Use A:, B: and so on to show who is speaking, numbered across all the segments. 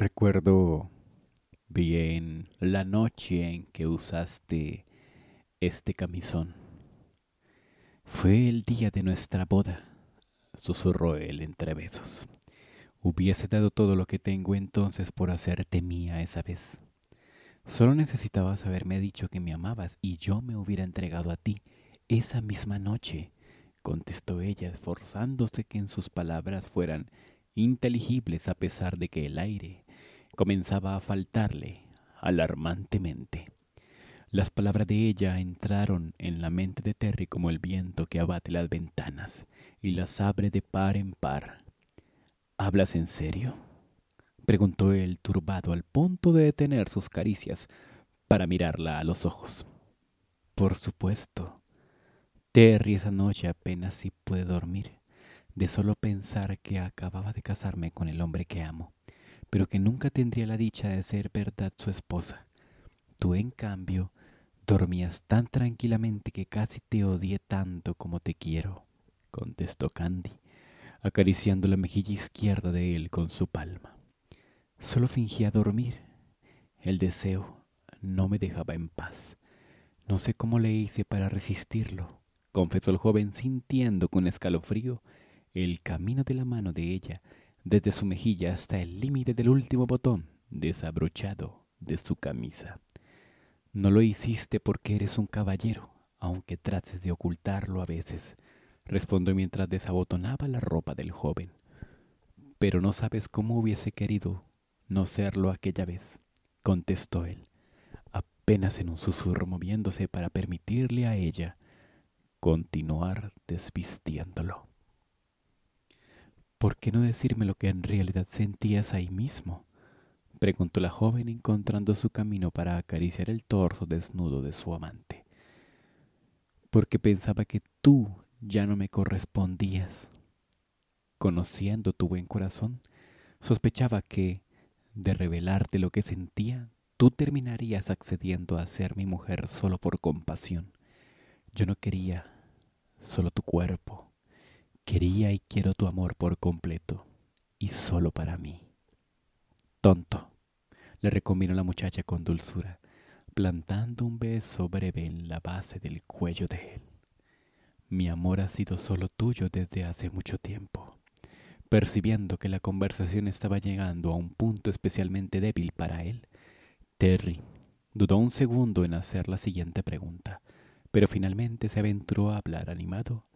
A: Recuerdo bien la noche en que usaste este camisón. Fue el día de nuestra boda, susurró él entre besos. Hubiese dado todo lo que tengo entonces por hacerte mía esa vez. Solo necesitabas haberme dicho que me amabas y yo me hubiera entregado a ti esa misma noche, contestó ella, esforzándose que en sus palabras fueran inteligibles a pesar de que el aire comenzaba a faltarle alarmantemente. Las palabras de ella entraron en la mente de Terry como el viento que abate las ventanas y las abre de par en par. ¿Hablas en serio? preguntó él turbado al punto de detener sus caricias para mirarla a los ojos. Por supuesto. Terry esa noche apenas si sí pude dormir, de solo pensar que acababa de casarme con el hombre que amo pero que nunca tendría la dicha de ser verdad su esposa. Tú, en cambio, dormías tan tranquilamente que casi te odié tanto como te quiero, contestó Candy, acariciando la mejilla izquierda de él con su palma. Solo fingía dormir. El deseo no me dejaba en paz. No sé cómo le hice para resistirlo, confesó el joven sintiendo con escalofrío el camino de la mano de ella desde su mejilla hasta el límite del último botón desabrochado de su camisa. No lo hiciste porque eres un caballero, aunque trates de ocultarlo a veces, respondió mientras desabotonaba la ropa del joven. Pero no sabes cómo hubiese querido no serlo aquella vez, contestó él, apenas en un susurro moviéndose para permitirle a ella continuar desvistiéndolo. ¿Por qué no decirme lo que en realidad sentías ahí mismo? preguntó la joven encontrando su camino para acariciar el torso desnudo de su amante. Porque pensaba que tú ya no me correspondías. Conociendo tu buen corazón, sospechaba que, de revelarte lo que sentía, tú terminarías accediendo a ser mi mujer solo por compasión. Yo no quería solo tu cuerpo Quería y quiero tu amor por completo y solo para mí. Tonto, le recombinó la muchacha con dulzura, plantando un beso breve en la base del cuello de él. Mi amor ha sido solo tuyo desde hace mucho tiempo. Percibiendo que la conversación estaba llegando a un punto especialmente débil para él, Terry dudó un segundo en hacer la siguiente pregunta, pero finalmente se aventuró a hablar animado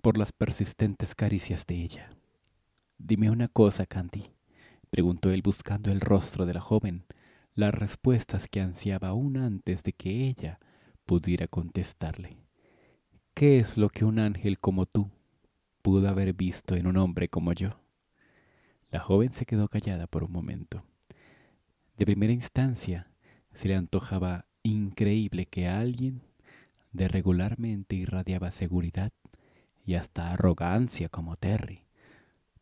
A: por las persistentes caricias de ella. Dime una cosa, Candy, preguntó él buscando el rostro de la joven, las respuestas que ansiaba aún antes de que ella pudiera contestarle. ¿Qué es lo que un ángel como tú pudo haber visto en un hombre como yo? La joven se quedó callada por un momento. De primera instancia se le antojaba increíble que alguien de regularmente irradiaba seguridad y hasta arrogancia como Terry.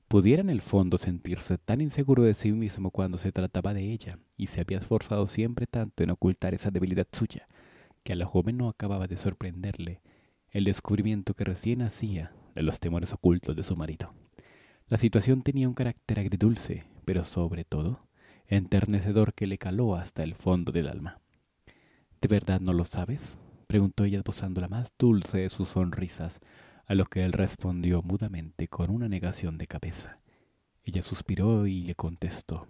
A: Pudiera en el fondo sentirse tan inseguro de sí mismo cuando se trataba de ella, y se había esforzado siempre tanto en ocultar esa debilidad suya, que a la joven no acababa de sorprenderle el descubrimiento que recién hacía de los temores ocultos de su marido. La situación tenía un carácter agridulce, pero sobre todo, enternecedor que le caló hasta el fondo del alma. ¿De verdad no lo sabes? preguntó ella posando la más dulce de sus sonrisas, a lo que él respondió mudamente con una negación de cabeza. Ella suspiró y le contestó,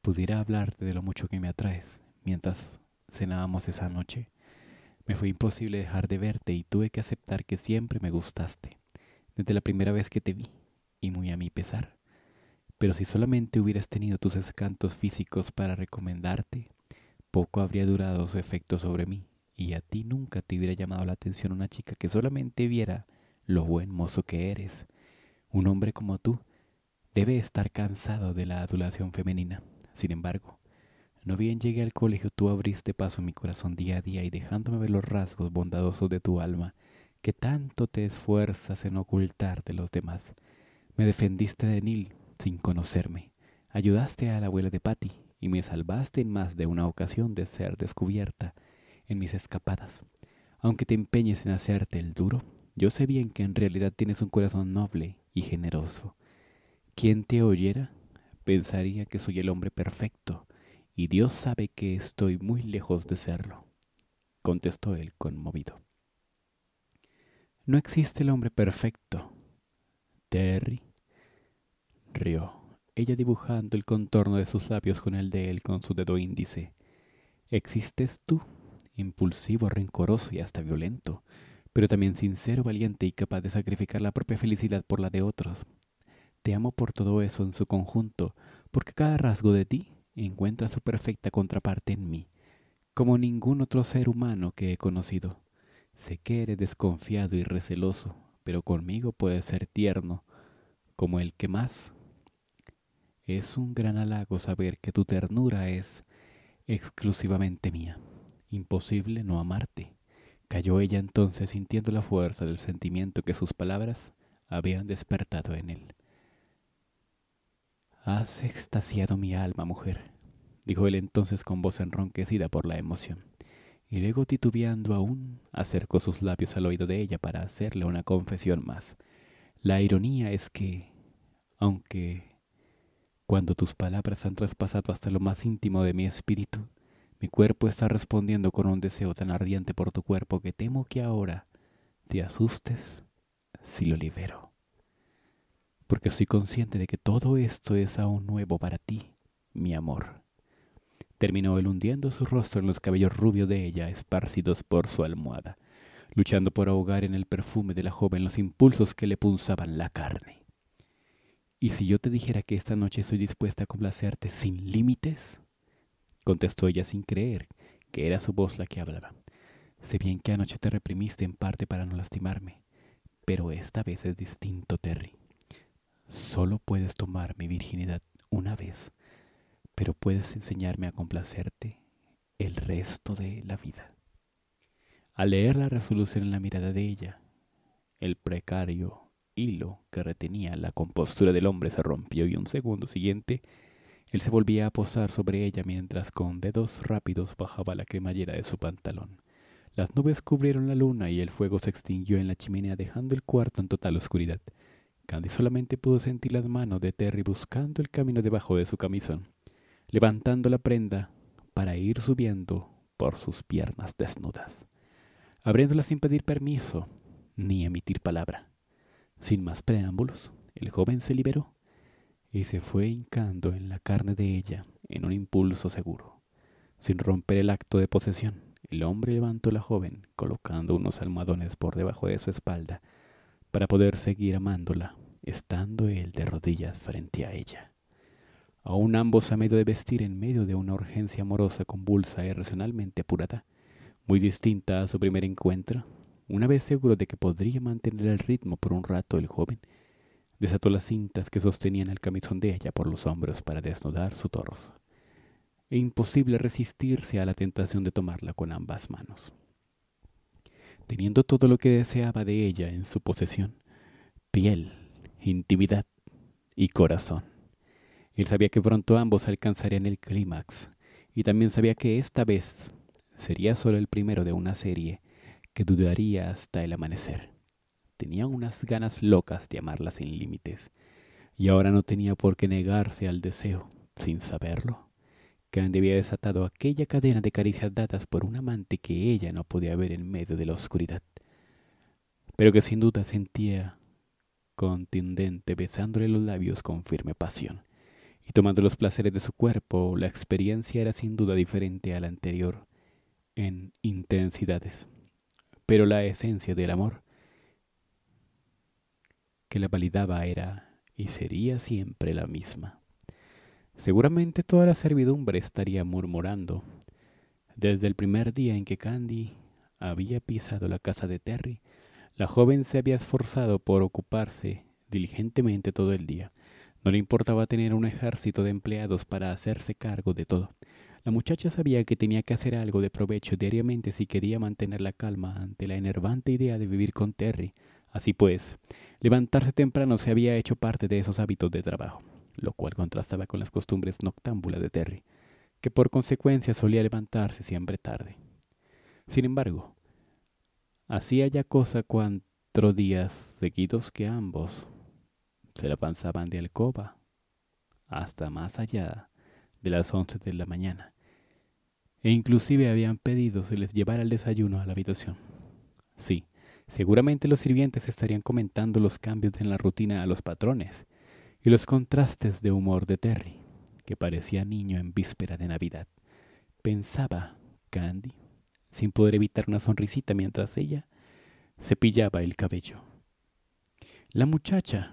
A: pudiera hablarte de lo mucho que me atraes mientras cenábamos esa noche. Me fue imposible dejar de verte y tuve que aceptar que siempre me gustaste, desde la primera vez que te vi, y muy a mi pesar. Pero si solamente hubieras tenido tus escantos físicos para recomendarte, poco habría durado su efecto sobre mí, y a ti nunca te hubiera llamado la atención una chica que solamente viera lo buen mozo que eres. Un hombre como tú debe estar cansado de la adulación femenina. Sin embargo, no bien llegué al colegio, tú abriste paso a mi corazón día a día y dejándome ver los rasgos bondadosos de tu alma, que tanto te esfuerzas en ocultar de los demás. Me defendiste de Nil sin conocerme. Ayudaste a la abuela de Patty y me salvaste en más de una ocasión de ser descubierta en mis escapadas. Aunque te empeñes en hacerte el duro, yo sé bien que en realidad tienes un corazón noble y generoso. Quien te oyera pensaría que soy el hombre perfecto, y Dios sabe que estoy muy lejos de serlo, contestó él conmovido. No existe el hombre perfecto. Terry rió, ella dibujando el contorno de sus labios con el de él con su dedo índice. Existes tú, impulsivo, rencoroso y hasta violento pero también sincero, valiente y capaz de sacrificar la propia felicidad por la de otros. Te amo por todo eso en su conjunto, porque cada rasgo de ti encuentra su perfecta contraparte en mí, como ningún otro ser humano que he conocido. Sé que eres desconfiado y receloso, pero conmigo puedes ser tierno, como el que más. Es un gran halago saber que tu ternura es exclusivamente mía. Imposible no amarte. Cayó ella entonces sintiendo la fuerza del sentimiento que sus palabras habían despertado en él. Has extasiado mi alma, mujer, dijo él entonces con voz enronquecida por la emoción, y luego titubeando aún, acercó sus labios al oído de ella para hacerle una confesión más. La ironía es que, aunque cuando tus palabras han traspasado hasta lo más íntimo de mi espíritu, mi cuerpo está respondiendo con un deseo tan ardiente por tu cuerpo que temo que ahora te asustes si lo libero. Porque soy consciente de que todo esto es aún nuevo para ti, mi amor. Terminó él hundiendo su rostro en los cabellos rubios de ella, esparcidos por su almohada, luchando por ahogar en el perfume de la joven los impulsos que le punzaban la carne. ¿Y si yo te dijera que esta noche estoy dispuesta a complacerte sin límites? contestó ella sin creer que era su voz la que hablaba. Sé bien que anoche te reprimiste en parte para no lastimarme, pero esta vez es distinto, Terry. Solo puedes tomar mi virginidad una vez, pero puedes enseñarme a complacerte el resto de la vida. Al leer la resolución en la mirada de ella, el precario hilo que retenía la compostura del hombre se rompió y un segundo siguiente él se volvía a posar sobre ella mientras con dedos rápidos bajaba la cremallera de su pantalón. Las nubes cubrieron la luna y el fuego se extinguió en la chimenea dejando el cuarto en total oscuridad. Candy solamente pudo sentir las manos de Terry buscando el camino debajo de su camisón, levantando la prenda para ir subiendo por sus piernas desnudas, abriéndola sin pedir permiso ni emitir palabra. Sin más preámbulos, el joven se liberó y se fue hincando en la carne de ella en un impulso seguro. Sin romper el acto de posesión, el hombre levantó a la joven, colocando unos almohadones por debajo de su espalda, para poder seguir amándola, estando él de rodillas frente a ella. Aun ambos a medio de vestir en medio de una urgencia amorosa convulsa y e racionalmente apurada, muy distinta a su primer encuentro, una vez seguro de que podría mantener el ritmo por un rato el joven, Desató las cintas que sostenían el camisón de ella por los hombros para desnudar su torso. E imposible resistirse a la tentación de tomarla con ambas manos. Teniendo todo lo que deseaba de ella en su posesión, piel, intimidad y corazón. Él sabía que pronto ambos alcanzarían el clímax y también sabía que esta vez sería solo el primero de una serie que dudaría hasta el amanecer tenía unas ganas locas de amarla sin límites, y ahora no tenía por qué negarse al deseo, sin saberlo. Candy había desatado aquella cadena de caricias dadas por un amante que ella no podía ver en medio de la oscuridad, pero que sin duda sentía contundente besándole los labios con firme pasión. Y tomando los placeres de su cuerpo, la experiencia era sin duda diferente a la anterior en intensidades. Pero la esencia del amor que la validaba era y sería siempre la misma. Seguramente toda la servidumbre estaría murmurando. Desde el primer día en que Candy había pisado la casa de Terry, la joven se había esforzado por ocuparse diligentemente todo el día. No le importaba tener un ejército de empleados para hacerse cargo de todo. La muchacha sabía que tenía que hacer algo de provecho diariamente si quería mantener la calma ante la enervante idea de vivir con Terry, Así pues, levantarse temprano se había hecho parte de esos hábitos de trabajo, lo cual contrastaba con las costumbres noctámbulas de Terry, que por consecuencia solía levantarse siempre tarde. Sin embargo, hacía ya cosa cuatro días seguidos que ambos se avanzaban de alcoba hasta más allá de las once de la mañana, e inclusive habían pedido se les llevara el desayuno a la habitación. Sí, Seguramente los sirvientes estarían comentando los cambios en la rutina a los patrones y los contrastes de humor de Terry, que parecía niño en víspera de Navidad. Pensaba Candy, sin poder evitar una sonrisita mientras ella cepillaba el cabello. La muchacha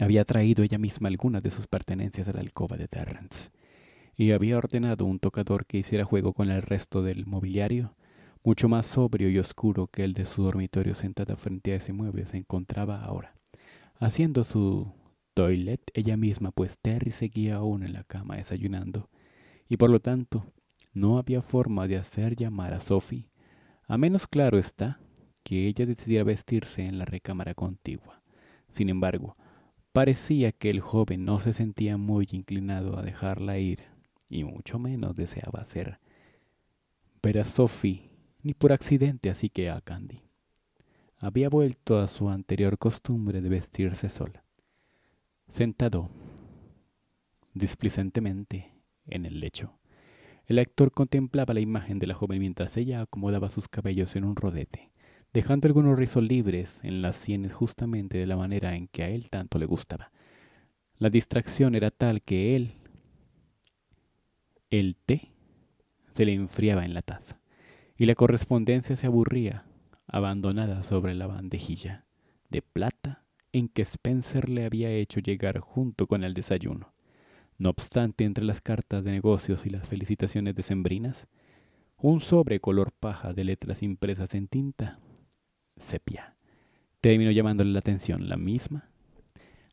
A: había traído ella misma algunas de sus pertenencias a la alcoba de Terrence y había ordenado un tocador que hiciera juego con el resto del mobiliario mucho más sobrio y oscuro que el de su dormitorio sentada frente a ese mueble, se encontraba ahora, haciendo su toilet ella misma, pues Terry seguía aún en la cama desayunando, y por lo tanto no había forma de hacer llamar a Sophie, a menos claro está que ella decidiera vestirse en la recámara contigua. Sin embargo, parecía que el joven no se sentía muy inclinado a dejarla ir, y mucho menos deseaba hacer. Ver a Sophie ni por accidente así que a Candy. Había vuelto a su anterior costumbre de vestirse sola, sentado displicentemente en el lecho. El actor contemplaba la imagen de la joven mientras ella acomodaba sus cabellos en un rodete, dejando algunos rizos libres en las sienes justamente de la manera en que a él tanto le gustaba. La distracción era tal que él, el té, se le enfriaba en la taza y la correspondencia se aburría, abandonada sobre la bandejilla de plata en que Spencer le había hecho llegar junto con el desayuno. No obstante, entre las cartas de negocios y las felicitaciones decembrinas, un sobre color paja de letras impresas en tinta, sepia, terminó llamándole la atención la misma.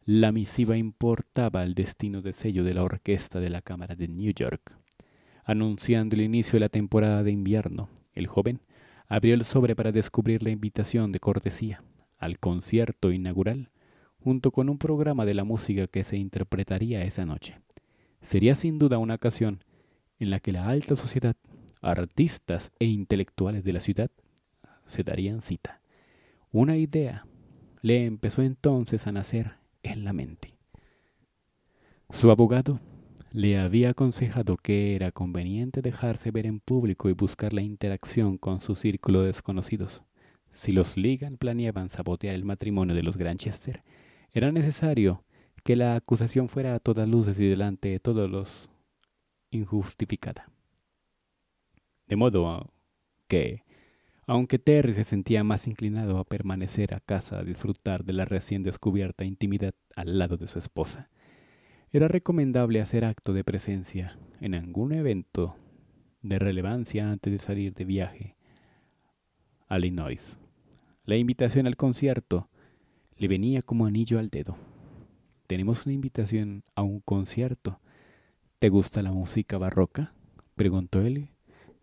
A: La misiva importaba el destino de sello de la orquesta de la Cámara de New York, anunciando el inicio de la temporada de invierno el joven abrió el sobre para descubrir la invitación de cortesía al concierto inaugural, junto con un programa de la música que se interpretaría esa noche. Sería sin duda una ocasión en la que la alta sociedad, artistas e intelectuales de la ciudad se darían cita. Una idea le empezó entonces a nacer en la mente. Su abogado le había aconsejado que era conveniente dejarse ver en público y buscar la interacción con su círculo de desconocidos. Si los Ligan planeaban sabotear el matrimonio de los Granchester, era necesario que la acusación fuera a todas luces y delante de todos los injustificada. De modo que, aunque Terry se sentía más inclinado a permanecer a casa a disfrutar de la recién descubierta intimidad al lado de su esposa, era recomendable hacer acto de presencia en algún evento de relevancia antes de salir de viaje a Illinois. La invitación al concierto le venía como anillo al dedo. Tenemos una invitación a un concierto. ¿Te gusta la música barroca? preguntó él,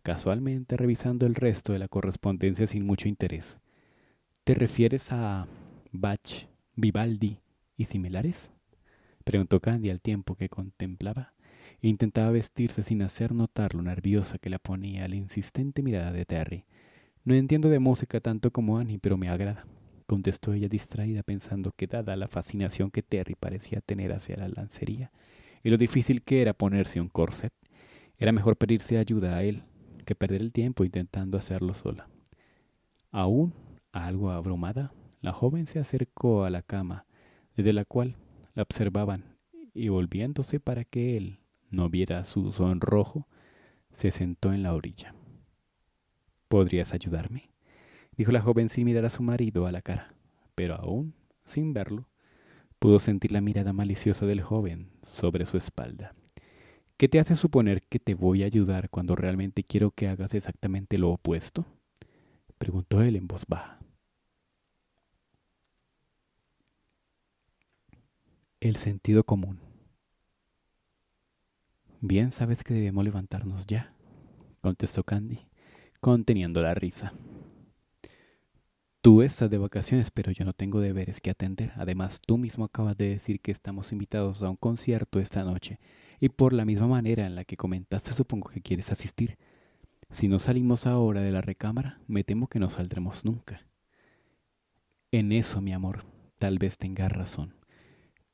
A: casualmente revisando el resto de la correspondencia sin mucho interés. ¿Te refieres a Bach, Vivaldi y similares? preguntó Candy al tiempo que contemplaba. E intentaba vestirse sin hacer notar lo nerviosa que la ponía la insistente mirada de Terry. No entiendo de música tanto como Annie, pero me agrada, contestó ella distraída pensando que dada la fascinación que Terry parecía tener hacia la lancería y lo difícil que era ponerse un corset, era mejor pedirse ayuda a él que perder el tiempo intentando hacerlo sola. Aún algo abrumada, la joven se acercó a la cama, desde la cual la observaban y volviéndose para que él no viera su sonrojo, se sentó en la orilla. ¿Podrías ayudarme? dijo la joven sin mirar a su marido a la cara, pero aún, sin verlo, pudo sentir la mirada maliciosa del joven sobre su espalda. ¿Qué te hace suponer que te voy a ayudar cuando realmente quiero que hagas exactamente lo opuesto? preguntó él en voz baja. el sentido común. Bien sabes que debemos levantarnos ya, contestó Candy, conteniendo la risa. Tú estás de vacaciones, pero yo no tengo deberes que atender. Además, tú mismo acabas de decir que estamos invitados a un concierto esta noche, y por la misma manera en la que comentaste supongo que quieres asistir. Si no salimos ahora de la recámara, me temo que no saldremos nunca. En eso, mi amor, tal vez tengas razón.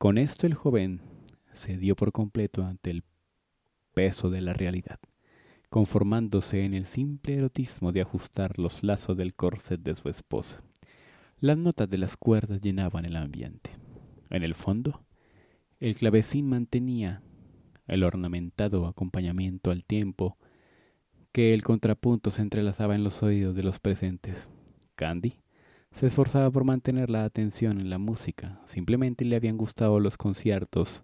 A: Con esto el joven cedió por completo ante el peso de la realidad, conformándose en el simple erotismo de ajustar los lazos del corset de su esposa. Las notas de las cuerdas llenaban el ambiente. En el fondo, el clavecín mantenía el ornamentado acompañamiento al tiempo que el contrapunto se entrelazaba en los oídos de los presentes. Candy se esforzaba por mantener la atención en la música. Simplemente le habían gustado los conciertos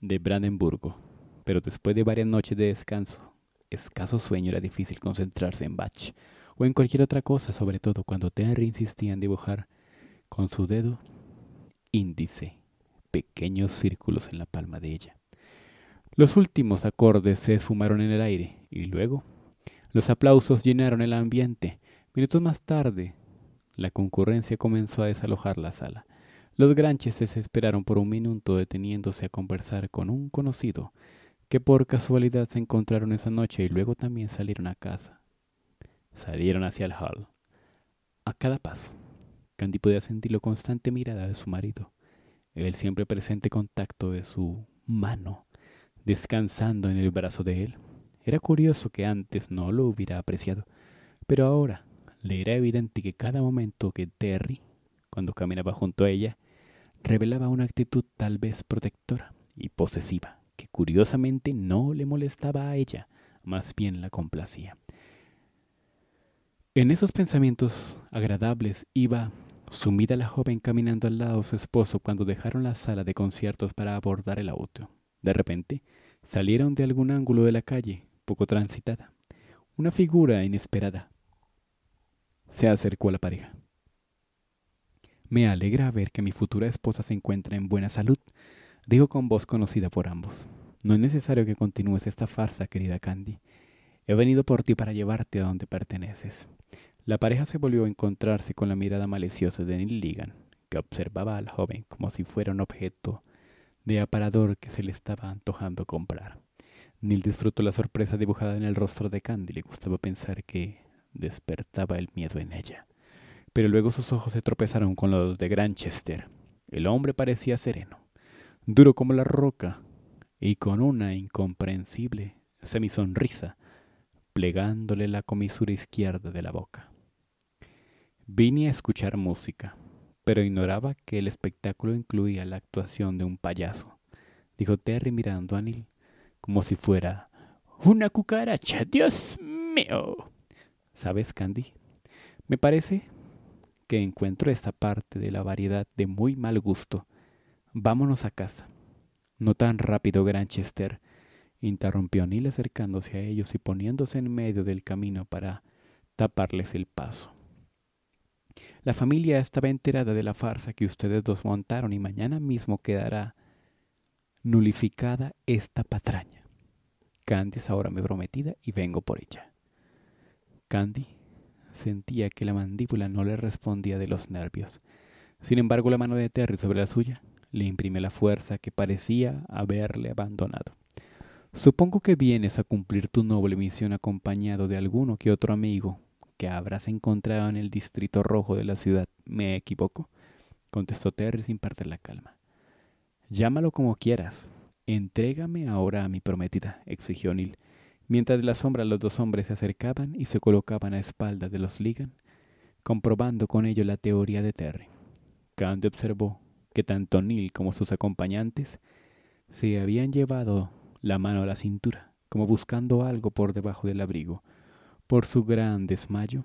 A: de Brandenburgo. Pero después de varias noches de descanso, escaso sueño era difícil concentrarse en Bach o en cualquier otra cosa, sobre todo cuando Terry insistía en dibujar con su dedo índice pequeños círculos en la palma de ella. Los últimos acordes se esfumaron en el aire y luego los aplausos llenaron el ambiente. Minutos más tarde, la concurrencia comenzó a desalojar la sala. Los granches se esperaron por un minuto deteniéndose a conversar con un conocido, que por casualidad se encontraron esa noche y luego también salieron a casa. Salieron hacia el hall. A cada paso, Candy podía sentir la constante mirada de su marido, el siempre presente contacto de su mano, descansando en el brazo de él. Era curioso que antes no lo hubiera apreciado, pero ahora le era evidente que cada momento que Terry, cuando caminaba junto a ella, revelaba una actitud tal vez protectora y posesiva, que curiosamente no le molestaba a ella, más bien la complacía. En esos pensamientos agradables iba sumida la joven caminando al lado de su esposo cuando dejaron la sala de conciertos para abordar el auto. De repente, salieron de algún ángulo de la calle, poco transitada. Una figura inesperada, se acercó a la pareja. Me alegra ver que mi futura esposa se encuentra en buena salud, dijo con voz conocida por ambos. No es necesario que continúes esta farsa, querida Candy. He venido por ti para llevarte a donde perteneces. La pareja se volvió a encontrarse con la mirada maliciosa de Neil Ligan, que observaba al joven como si fuera un objeto de aparador que se le estaba antojando comprar. Neil disfrutó la sorpresa dibujada en el rostro de Candy. Le gustaba pensar que despertaba el miedo en ella. Pero luego sus ojos se tropezaron con los de Granchester. El hombre parecía sereno, duro como la roca, y con una incomprensible semisonrisa, plegándole la comisura izquierda de la boca. Vine a escuchar música, pero ignoraba que el espectáculo incluía la actuación de un payaso, dijo Terry mirando a Neil, como si fuera una cucaracha, Dios mío. ¿Sabes, Candy? Me parece que encuentro esta parte de la variedad de muy mal gusto. Vámonos a casa. No tan rápido, Granchester, interrumpió Neil acercándose a ellos y poniéndose en medio del camino para taparles el paso. La familia estaba enterada de la farsa que ustedes dos montaron y mañana mismo quedará nulificada esta patraña. Candy es ahora mi prometida y vengo por ella. Candy sentía que la mandíbula no le respondía de los nervios. Sin embargo, la mano de Terry sobre la suya le imprime la fuerza que parecía haberle abandonado. Supongo que vienes a cumplir tu noble misión acompañado de alguno que otro amigo que habrás encontrado en el distrito rojo de la ciudad. Me equivoco, contestó Terry sin perder la calma. Llámalo como quieras. Entrégame ahora a mi prometida, exigió Neil. Mientras de la sombra los dos hombres se acercaban y se colocaban a espaldas de los Ligan, comprobando con ello la teoría de Terry. Candy observó que tanto Neil como sus acompañantes se habían llevado la mano a la cintura, como buscando algo por debajo del abrigo. Por su gran desmayo,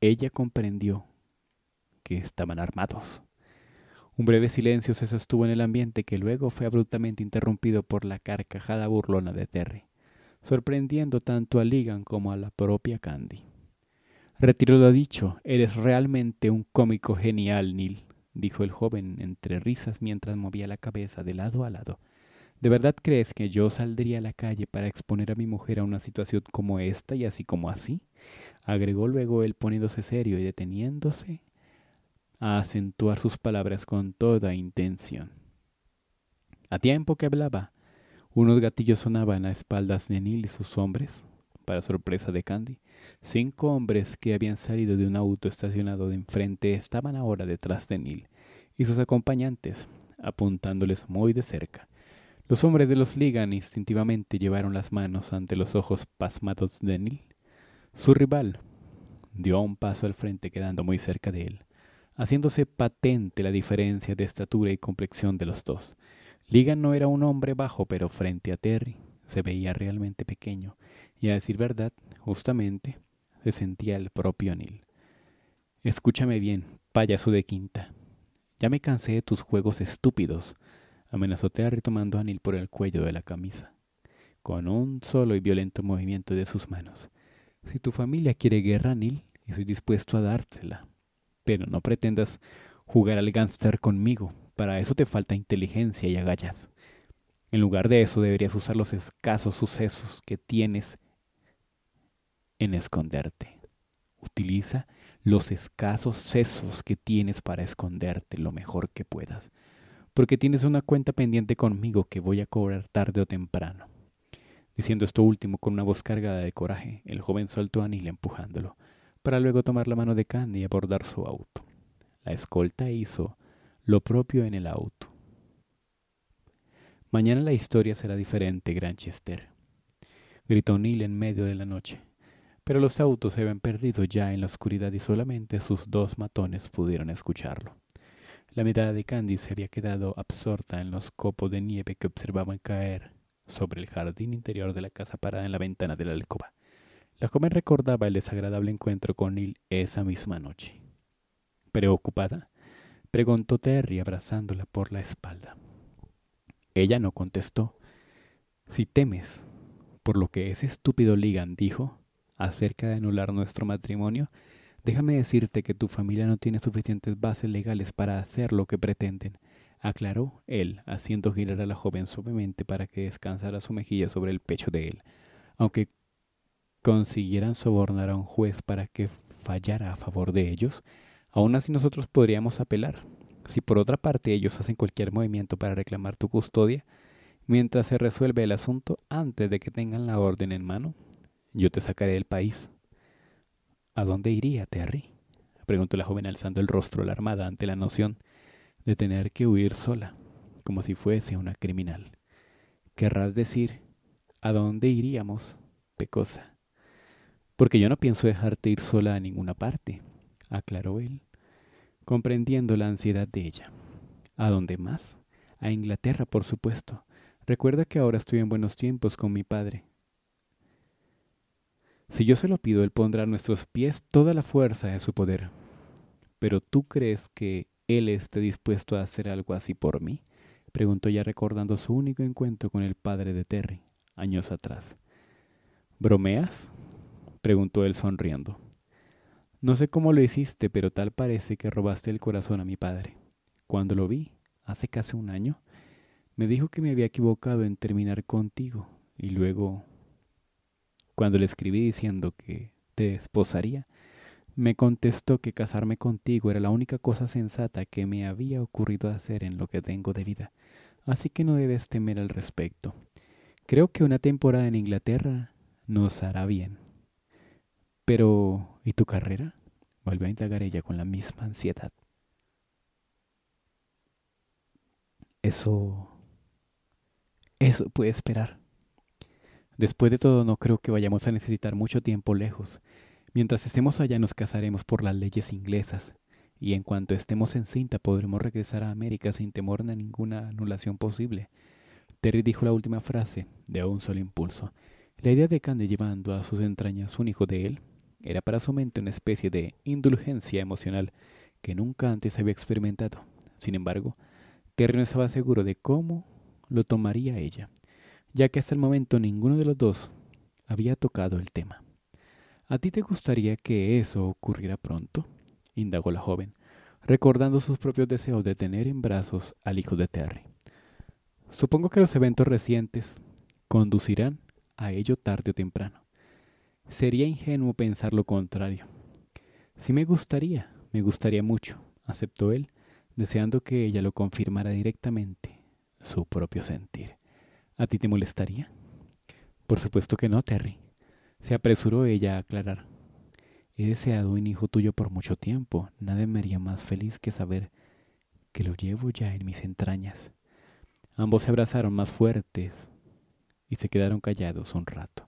A: ella comprendió que estaban armados. Un breve silencio se sostuvo en el ambiente que luego fue abruptamente interrumpido por la carcajada burlona de Terry, sorprendiendo tanto a Ligan como a la propia Candy. Retiro lo dicho, eres realmente un cómico genial, Neil, dijo el joven entre risas mientras movía la cabeza de lado a lado. ¿De verdad crees que yo saldría a la calle para exponer a mi mujer a una situación como esta y así como así? agregó luego él poniéndose serio y deteniéndose a acentuar sus palabras con toda intención. A tiempo que hablaba, unos gatillos sonaban a espaldas de Neil y sus hombres, para sorpresa de Candy. Cinco hombres que habían salido de un auto estacionado de enfrente estaban ahora detrás de Neil y sus acompañantes, apuntándoles muy de cerca. Los hombres de los Ligan instintivamente llevaron las manos ante los ojos pasmados de Neil. Su rival dio un paso al frente quedando muy cerca de él haciéndose patente la diferencia de estatura y complexión de los dos. Ligan no era un hombre bajo, pero frente a Terry se veía realmente pequeño, y a decir verdad, justamente, se sentía el propio Anil. Escúchame bien, payaso de quinta. Ya me cansé de tus juegos estúpidos, amenazó Terry tomando a por el cuello de la camisa, con un solo y violento movimiento de sus manos. Si tu familia quiere guerra, Neil, estoy dispuesto a dártela pero no pretendas jugar al gángster conmigo, para eso te falta inteligencia y agallas. En lugar de eso deberías usar los escasos sucesos que tienes en esconderte. Utiliza los escasos sesos que tienes para esconderte lo mejor que puedas, porque tienes una cuenta pendiente conmigo que voy a cobrar tarde o temprano. Diciendo esto último con una voz cargada de coraje, el joven soltó a Anil empujándolo para luego tomar la mano de Candy y abordar su auto. La escolta hizo lo propio en el auto. Mañana la historia será diferente, Granchester, gritó Neil en medio de la noche, pero los autos se habían perdido ya en la oscuridad y solamente sus dos matones pudieron escucharlo. La mirada de Candy se había quedado absorta en los copos de nieve que observaban caer sobre el jardín interior de la casa parada en la ventana de la alcoba. La joven recordaba el desagradable encuentro con él esa misma noche. Preocupada, preguntó Terry abrazándola por la espalda. Ella no contestó. Si temes por lo que ese estúpido Ligan dijo acerca de anular nuestro matrimonio, déjame decirte que tu familia no tiene suficientes bases legales para hacer lo que pretenden, aclaró él, haciendo girar a la joven suavemente para que descansara su mejilla sobre el pecho de él, aunque consiguieran sobornar a un juez para que fallara a favor de ellos, aún así nosotros podríamos apelar. Si por otra parte ellos hacen cualquier movimiento para reclamar tu custodia, mientras se resuelve el asunto antes de que tengan la orden en mano, yo te sacaré del país. ¿A dónde iría, Terry? preguntó la joven alzando el rostro alarmada ante la noción de tener que huir sola, como si fuese una criminal. Querrás decir, ¿a dónde iríamos, Pecosa? porque yo no pienso dejarte ir sola a ninguna parte, aclaró él, comprendiendo la ansiedad de ella. ¿A dónde más? A Inglaterra, por supuesto. Recuerda que ahora estoy en buenos tiempos con mi padre. Si yo se lo pido, él pondrá a nuestros pies toda la fuerza de su poder. Pero tú crees que él esté dispuesto a hacer algo así por mí? preguntó ya recordando su único encuentro con el padre de Terry, años atrás. ¿Bromeas? preguntó él sonriendo. No sé cómo lo hiciste, pero tal parece que robaste el corazón a mi padre. Cuando lo vi, hace casi un año, me dijo que me había equivocado en terminar contigo y luego, cuando le escribí diciendo que te esposaría, me contestó que casarme contigo era la única cosa sensata que me había ocurrido hacer en lo que tengo de vida, así que no debes temer al respecto. Creo que una temporada en Inglaterra nos hará bien. Pero, ¿y tu carrera? Volvió a indagar ella con la misma ansiedad. Eso... Eso puede esperar. Después de todo, no creo que vayamos a necesitar mucho tiempo lejos. Mientras estemos allá nos casaremos por las leyes inglesas, y en cuanto estemos en cinta podremos regresar a América sin temor a ninguna anulación posible. Terry dijo la última frase de un solo impulso. La idea de Candy llevando a sus entrañas un hijo de él era para su mente una especie de indulgencia emocional que nunca antes había experimentado. Sin embargo, Terry no estaba seguro de cómo lo tomaría ella, ya que hasta el momento ninguno de los dos había tocado el tema. ¿A ti te gustaría que eso ocurriera pronto? indagó la joven, recordando sus propios deseos de tener en brazos al hijo de Terry. Supongo que los eventos recientes conducirán a ello tarde o temprano. Sería ingenuo pensar lo contrario. Sí me gustaría, me gustaría mucho, aceptó él, deseando que ella lo confirmara directamente, su propio sentir. ¿A ti te molestaría? Por supuesto que no, Terry. Se apresuró ella a aclarar. He deseado un hijo tuyo por mucho tiempo. Nada me haría más feliz que saber que lo llevo ya en mis entrañas. Ambos se abrazaron más fuertes y se quedaron callados un rato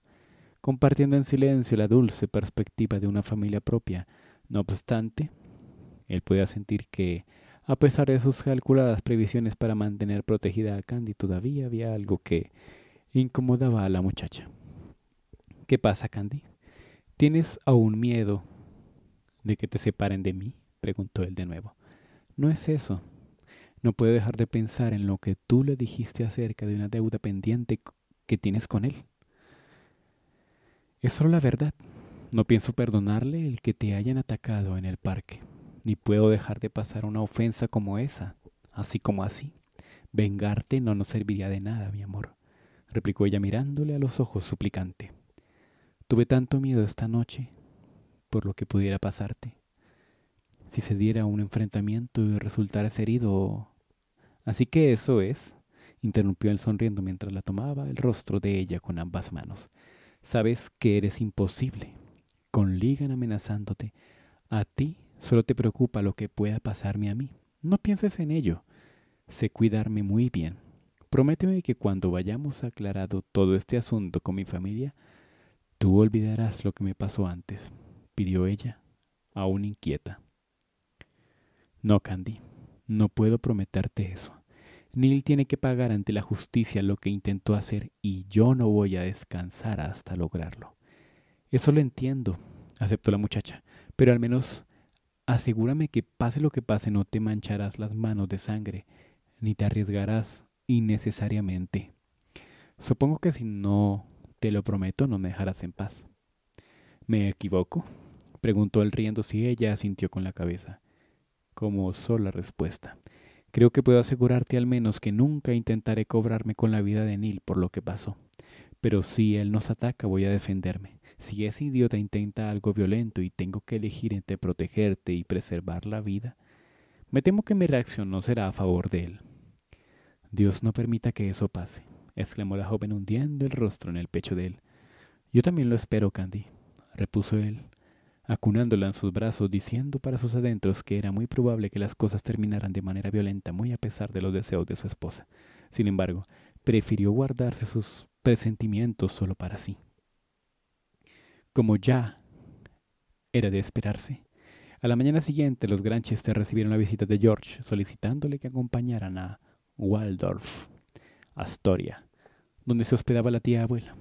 A: compartiendo en silencio la dulce perspectiva de una familia propia. No obstante, él podía sentir que, a pesar de sus calculadas previsiones para mantener protegida a Candy, todavía había algo que incomodaba a la muchacha. ¿Qué pasa, Candy? ¿Tienes aún miedo de que te separen de mí? preguntó él de nuevo. No es eso. No puedo dejar de pensar en lo que tú le dijiste acerca de una deuda pendiente que tienes con él. Es solo la verdad. No pienso perdonarle el que te hayan atacado en el parque, ni puedo dejar de pasar una ofensa como esa, así como así. Vengarte no nos serviría de nada, mi amor, replicó ella mirándole a los ojos suplicante. Tuve tanto miedo esta noche por lo que pudiera pasarte. Si se diera un enfrentamiento y resultaras herido... Así que eso es, interrumpió él sonriendo mientras la tomaba el rostro de ella con ambas manos. Sabes que eres imposible, con Ligan amenazándote. A ti solo te preocupa lo que pueda pasarme a mí. No pienses en ello. Sé cuidarme muy bien. Prométeme que cuando vayamos aclarado todo este asunto con mi familia, tú olvidarás lo que me pasó antes, pidió ella, aún inquieta. No, Candy, no puedo prometerte eso. Neil tiene que pagar ante la justicia lo que intentó hacer y yo no voy a descansar hasta lograrlo. Eso lo entiendo, aceptó la muchacha, pero al menos asegúrame que pase lo que pase no te mancharás las manos de sangre, ni te arriesgarás innecesariamente. Supongo que si no te lo prometo no me dejarás en paz. ¿Me equivoco? preguntó él riendo si ella asintió con la cabeza, como sola respuesta. Creo que puedo asegurarte al menos que nunca intentaré cobrarme con la vida de Neil por lo que pasó. Pero si él nos ataca, voy a defenderme. Si ese idiota intenta algo violento y tengo que elegir entre protegerte y preservar la vida, me temo que mi reacción no será a favor de él. Dios no permita que eso pase, exclamó la joven hundiendo el rostro en el pecho de él. Yo también lo espero, Candy, repuso él, acunándola en sus brazos, diciendo para sus adentros que era muy probable que las cosas terminaran de manera violenta, muy a pesar de los deseos de su esposa. Sin embargo, prefirió guardarse sus presentimientos solo para sí. Como ya era de esperarse, a la mañana siguiente los Granchester recibieron la visita de George, solicitándole que acompañaran a Waldorf, Astoria, donde se hospedaba la tía abuela.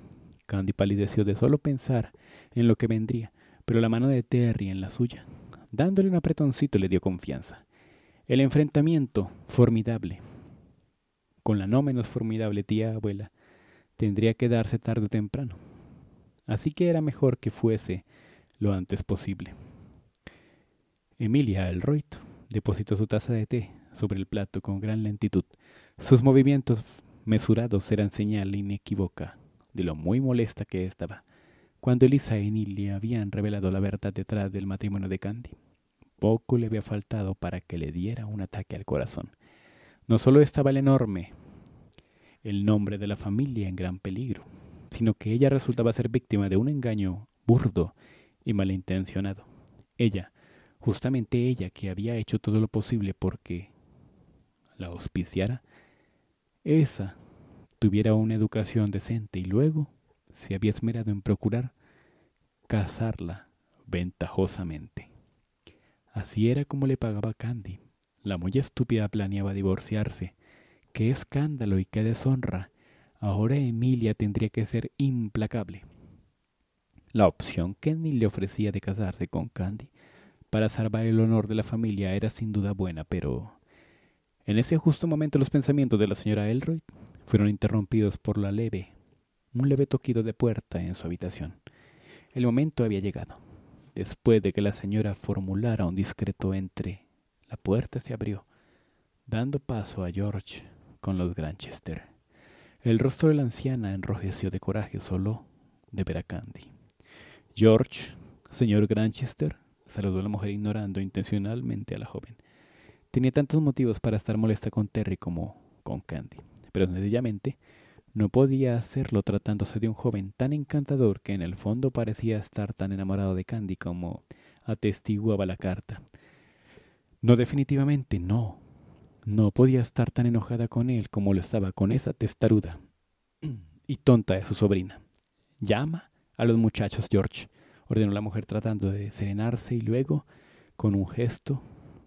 A: Candy palideció de solo pensar en lo que vendría, pero la mano de Terry en la suya, dándole un apretoncito, le dio confianza. El enfrentamiento, formidable, con la no menos formidable tía abuela, tendría que darse tarde o temprano. Así que era mejor que fuese lo antes posible. Emilia Elroyd depositó su taza de té sobre el plato con gran lentitud. Sus movimientos mesurados eran señal inequívoca de lo muy molesta que estaba. Cuando Elisa y le habían revelado la verdad detrás del matrimonio de Candy, poco le había faltado para que le diera un ataque al corazón. No solo estaba el enorme, el nombre de la familia en gran peligro, sino que ella resultaba ser víctima de un engaño burdo y malintencionado. Ella, justamente ella que había hecho todo lo posible porque la auspiciara, esa tuviera una educación decente y luego se había esmerado en procurar casarla ventajosamente. Así era como le pagaba Candy. La muy estúpida planeaba divorciarse. ¡Qué escándalo y qué deshonra! Ahora Emilia tendría que ser implacable. La opción que ni le ofrecía de casarse con Candy para salvar el honor de la familia era sin duda buena, pero... En ese justo momento los pensamientos de la señora Elroy fueron interrumpidos por la leve un leve toquido de puerta en su habitación. El momento había llegado. Después de que la señora formulara un discreto entre, la puerta se abrió, dando paso a George con los Granchester. El rostro de la anciana enrojeció de coraje solo de ver a Candy. George, señor Granchester, saludó a la mujer ignorando intencionalmente a la joven. Tenía tantos motivos para estar molesta con Terry como con Candy, pero sencillamente no podía hacerlo tratándose de un joven tan encantador que en el fondo parecía estar tan enamorado de Candy como atestiguaba la carta. No, definitivamente no. No podía estar tan enojada con él como lo estaba con esa testaruda y tonta de su sobrina. Llama a los muchachos, George, ordenó la mujer tratando de serenarse y luego, con un gesto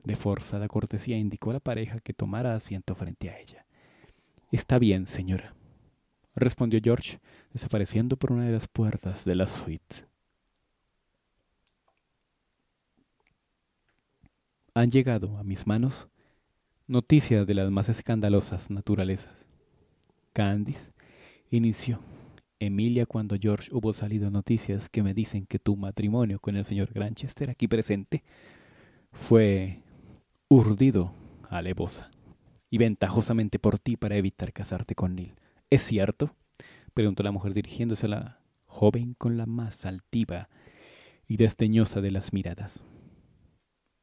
A: de forzada cortesía, indicó a la pareja que tomara asiento frente a ella. Está bien, señora respondió George, desapareciendo por una de las puertas de la suite. Han llegado a mis manos noticias de las más escandalosas naturalezas. Candice inició. Emilia, cuando George hubo salido noticias que me dicen que tu matrimonio con el señor Granchester aquí presente fue urdido alevosa y ventajosamente por ti para evitar casarte con Neil. ¿Es cierto? preguntó la mujer dirigiéndose a la joven con la más altiva y desdeñosa de las miradas.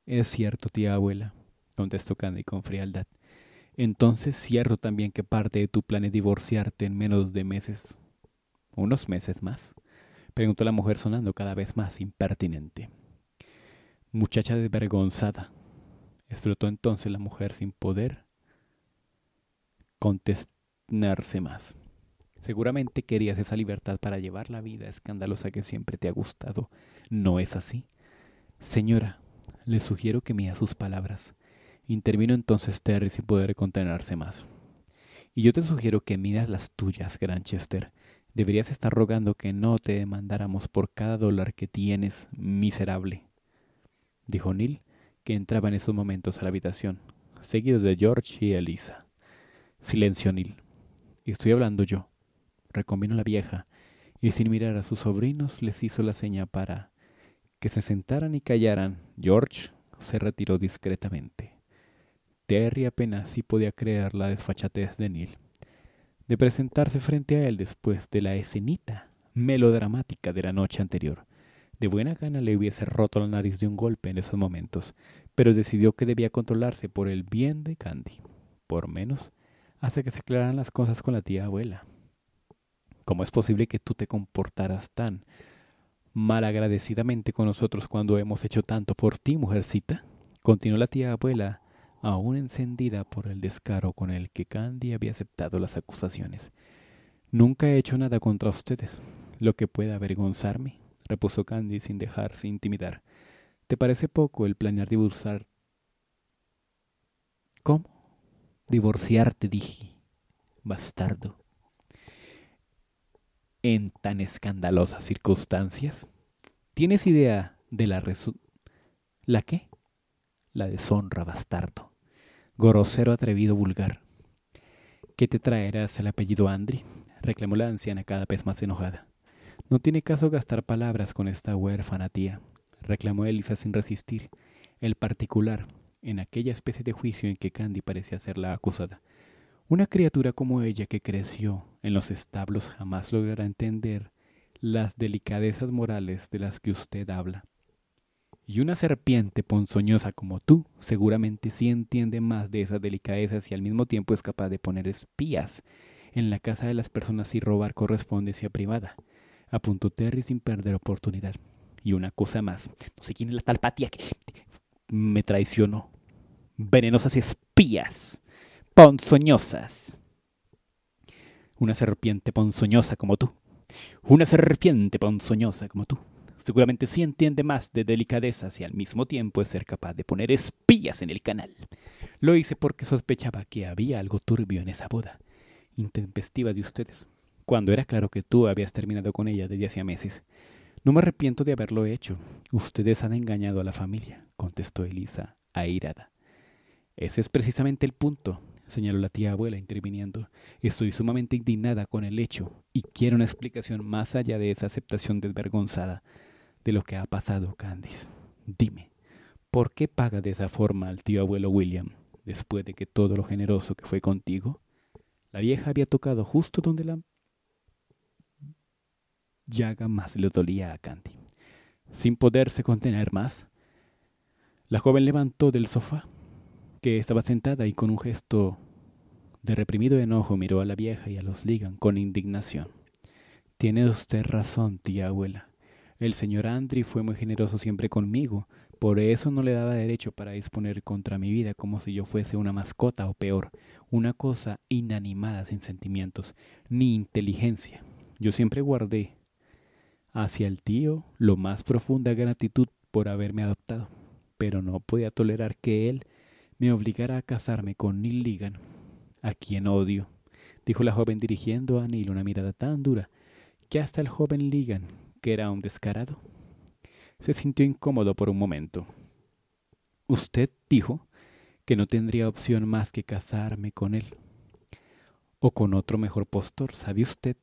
A: Es cierto, tía abuela, contestó Candy con frialdad. Entonces cierto también que parte de tu plan es divorciarte en menos de meses. ¿Unos meses más? preguntó la mujer sonando cada vez más impertinente. Muchacha desvergonzada, explotó entonces la mujer sin poder contestar más. Seguramente querías esa libertad para llevar la vida escandalosa que siempre te ha gustado. ¿No es así? Señora, le sugiero que mida sus palabras. Intervino entonces Terry sin poder contenerse más. Y yo te sugiero que midas las tuyas, Granchester. Deberías estar rogando que no te demandáramos por cada dólar que tienes, miserable. Dijo Neil, que entraba en esos momentos a la habitación, seguido de George y Elisa. Silencio, Neil y estoy hablando yo, recombinó la vieja, y sin mirar a sus sobrinos les hizo la seña para que se sentaran y callaran. George se retiró discretamente. Terry apenas sí podía creer la desfachatez de Neil, de presentarse frente a él después de la escenita melodramática de la noche anterior. De buena gana le hubiese roto la nariz de un golpe en esos momentos, pero decidió que debía controlarse por el bien de Candy. Por menos hasta que se aclararan las cosas con la tía abuela. ¿Cómo es posible que tú te comportaras tan malagradecidamente con nosotros cuando hemos hecho tanto por ti, mujercita? Continuó la tía abuela, aún encendida por el descaro con el que Candy había aceptado las acusaciones. Nunca he hecho nada contra ustedes, lo que pueda avergonzarme, repuso Candy sin dejarse intimidar. ¿Te parece poco el planear divorciar? ¿Cómo? divorciarte, dije, bastardo. En tan escandalosas circunstancias, ¿tienes idea de la resu... ¿La qué? La deshonra, bastardo. Grosero, atrevido, vulgar. ¿Qué te traerás el apellido Andri? reclamó la anciana cada vez más enojada. No tiene caso gastar palabras con esta huérfana tía, reclamó Elisa sin resistir. El particular, en aquella especie de juicio en que Candy parecía ser la acusada. Una criatura como ella que creció en los establos jamás logrará entender las delicadezas morales de las que usted habla. Y una serpiente ponzoñosa como tú seguramente sí entiende más de esas delicadezas y al mismo tiempo es capaz de poner espías en la casa de las personas y robar correspondencia privada. punto Terry sin perder oportunidad. Y una cosa más. No sé quién es la tal Patia que me traicionó. Venenosas espías, ponzoñosas. Una serpiente ponzoñosa como tú. Una serpiente ponzoñosa como tú. Seguramente sí entiende más de delicadezas y al mismo tiempo es ser capaz de poner espías en el canal. Lo hice porque sospechaba que había algo turbio en esa boda, intempestiva de ustedes, cuando era claro que tú habías terminado con ella desde hacía meses. No me arrepiento de haberlo hecho. Ustedes han engañado a la familia contestó Elisa, airada. Ese es precisamente el punto, señaló la tía abuela interviniendo. Estoy sumamente indignada con el hecho y quiero una explicación más allá de esa aceptación desvergonzada de lo que ha pasado, Candice. Dime, ¿por qué paga de esa forma al tío abuelo William después de que todo lo generoso que fue contigo? La vieja había tocado justo donde la llaga más le dolía a Candy. Sin poderse contener más, la joven levantó del sofá, que estaba sentada, y con un gesto de reprimido enojo miró a la vieja y a los Ligan con indignación. Tiene usted razón, tía abuela. El señor Andri fue muy generoso siempre conmigo, por eso no le daba derecho para disponer contra mi vida como si yo fuese una mascota o peor, una cosa inanimada sin sentimientos ni inteligencia. Yo siempre guardé hacia el tío lo más profunda gratitud por haberme adoptado pero no podía tolerar que él me obligara a casarme con Neil Ligan, a quien odio, dijo la joven dirigiendo a Neil una mirada tan dura que hasta el joven Ligan, que era un descarado, se sintió incómodo por un momento. Usted dijo que no tendría opción más que casarme con él o con otro mejor postor, ¿sabe usted?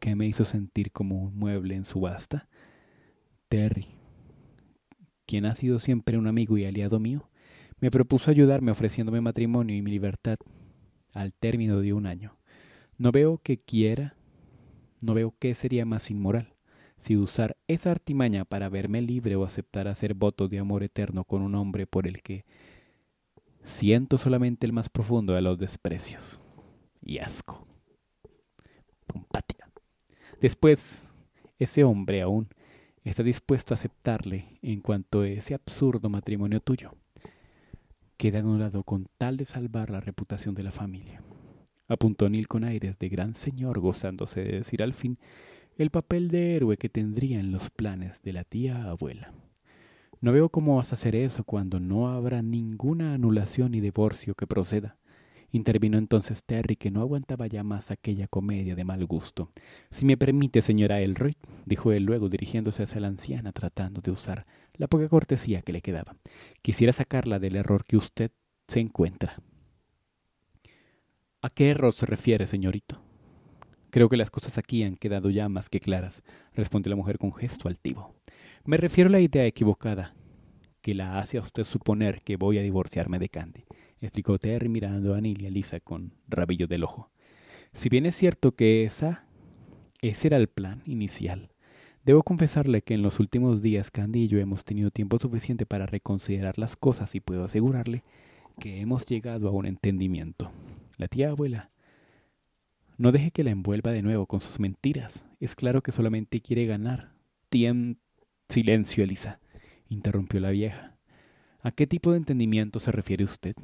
A: ¿Qué me hizo sentir como un mueble en subasta. Terry, quien ha sido siempre un amigo y aliado mío, me propuso ayudarme ofreciéndome matrimonio y mi libertad al término de un año. No veo que quiera, no veo qué sería más inmoral si usar esa artimaña para verme libre o aceptar hacer voto de amor eterno con un hombre por el que siento solamente el más profundo de los desprecios y asco. Pumpatia. Después, ese hombre aún está dispuesto a aceptarle en cuanto a ese absurdo matrimonio tuyo queda anulado con tal de salvar la reputación de la familia. Apuntó Neil con aires de gran señor, gozándose de decir al fin el papel de héroe que tendría en los planes de la tía abuela. No veo cómo vas a hacer eso cuando no habrá ninguna anulación ni divorcio que proceda. Intervino entonces Terry, que no aguantaba ya más aquella comedia de mal gusto. Si me permite, señora Elroy, dijo él luego, dirigiéndose hacia la anciana, tratando de usar la poca cortesía que le quedaba. Quisiera sacarla del error que usted se encuentra. ¿A qué error se refiere, señorito? Creo que las cosas aquí han quedado ya más que claras, respondió la mujer con gesto altivo. Me refiero a la idea equivocada que la hace a usted suponer que voy a divorciarme de Candy explicó Terry mirando a Anil y a Lisa con rabillo del ojo. Si bien es cierto que esa, ese era el plan inicial, debo confesarle que en los últimos días Candy y yo hemos tenido tiempo suficiente para reconsiderar las cosas y puedo asegurarle que hemos llegado a un entendimiento. La tía abuela no deje que la envuelva de nuevo con sus mentiras. Es claro que solamente quiere ganar. Tien Silencio, Elisa, interrumpió la vieja. ¿A qué tipo de entendimiento se refiere usted?